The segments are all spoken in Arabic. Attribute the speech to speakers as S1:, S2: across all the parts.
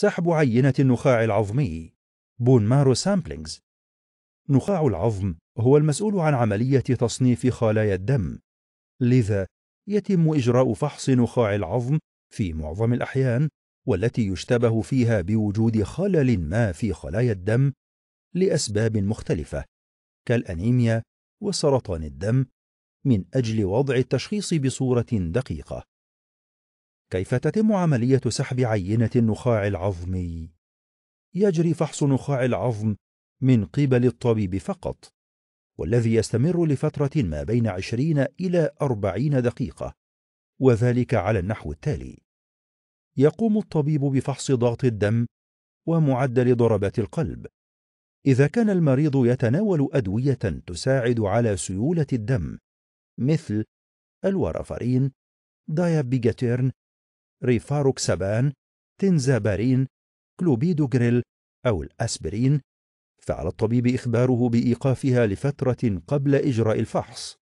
S1: سحب عينة النخاع العظمي بون مارو سامبلينجز نخاع العظم هو المسؤول عن عملية تصنيف خلايا الدم لذا يتم إجراء فحص نخاع العظم في معظم الأحيان والتي يشتبه فيها بوجود خلل ما في خلايا الدم لأسباب مختلفة كالأنيميا وسرطان الدم من أجل وضع التشخيص بصورة دقيقة كيف تتم عملية سحب عينة النخاع العظمي؟ يجري فحص نخاع العظم من قبل الطبيب فقط، والذي يستمر لفترة ما بين 20 إلى 40 دقيقة، وذلك على النحو التالي: يقوم الطبيب بفحص ضغط الدم ومعدل ضربات القلب. إذا كان المريض يتناول أدوية تساعد على سيولة الدم مثل الورفرين، دايابيجاتيرن ريفاروكسابان تنزابارين كلوبيدوغريل أو الأسبرين فعلى الطبيب إخباره بإيقافها لفترة قبل إجراء الفحص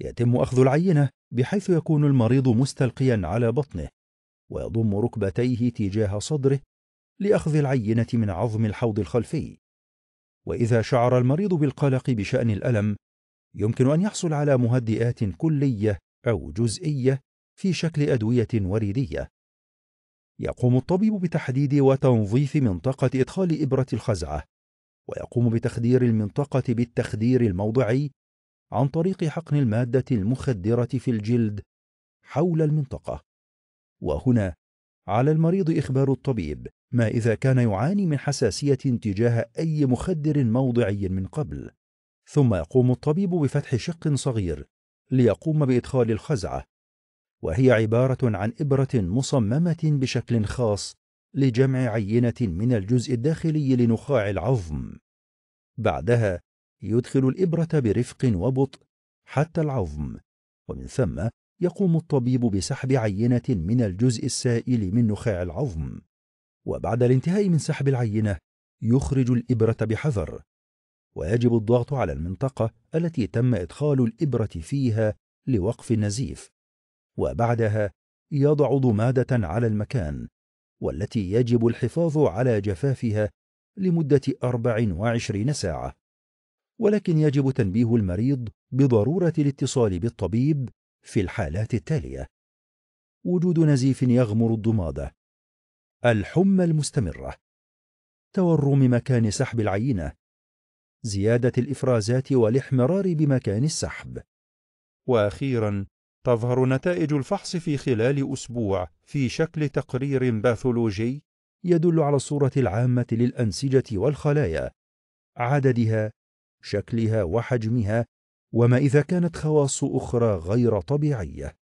S1: يتم أخذ العينة بحيث يكون المريض مستلقيا على بطنه ويضم ركبتيه تجاه صدره لأخذ العينة من عظم الحوض الخلفي وإذا شعر المريض بالقلق بشأن الألم يمكن أن يحصل على مهدئات كلية أو جزئية في شكل أدوية وريدية. يقوم الطبيب بتحديد وتنظيف منطقة إدخال إبرة الخزعة، ويقوم بتخدير المنطقة بالتخدير الموضعي عن طريق حقن المادة المخدرة في الجلد حول المنطقة. وهنا على المريض إخبار الطبيب ما إذا كان يعاني من حساسية تجاه أي مخدر موضعي من قبل، ثم يقوم الطبيب بفتح شق صغير ليقوم بإدخال الخزعة وهي عبارة عن إبرة مصممة بشكل خاص لجمع عينة من الجزء الداخلي لنخاع العظم. بعدها يدخل الإبرة برفق وبطء حتى العظم، ومن ثم يقوم الطبيب بسحب عينة من الجزء السائل من نخاع العظم، وبعد الانتهاء من سحب العينة يخرج الإبرة بحذر، ويجب الضغط على المنطقة التي تم إدخال الإبرة فيها لوقف النزيف، وبعدها يضع ضمادة على المكان والتي يجب الحفاظ على جفافها لمدة 24 ساعة ولكن يجب تنبيه المريض بضرورة الاتصال بالطبيب في الحالات التالية وجود نزيف يغمر الضمادة الحمى المستمرة تورم مكان سحب العينة زيادة الإفرازات والاحمرار بمكان السحب وأخيرا تظهر نتائج الفحص في خلال أسبوع في شكل تقرير باثولوجي يدل على الصورة العامة للأنسجة والخلايا، عددها، شكلها وحجمها، وما إذا كانت خواص أخرى غير طبيعية.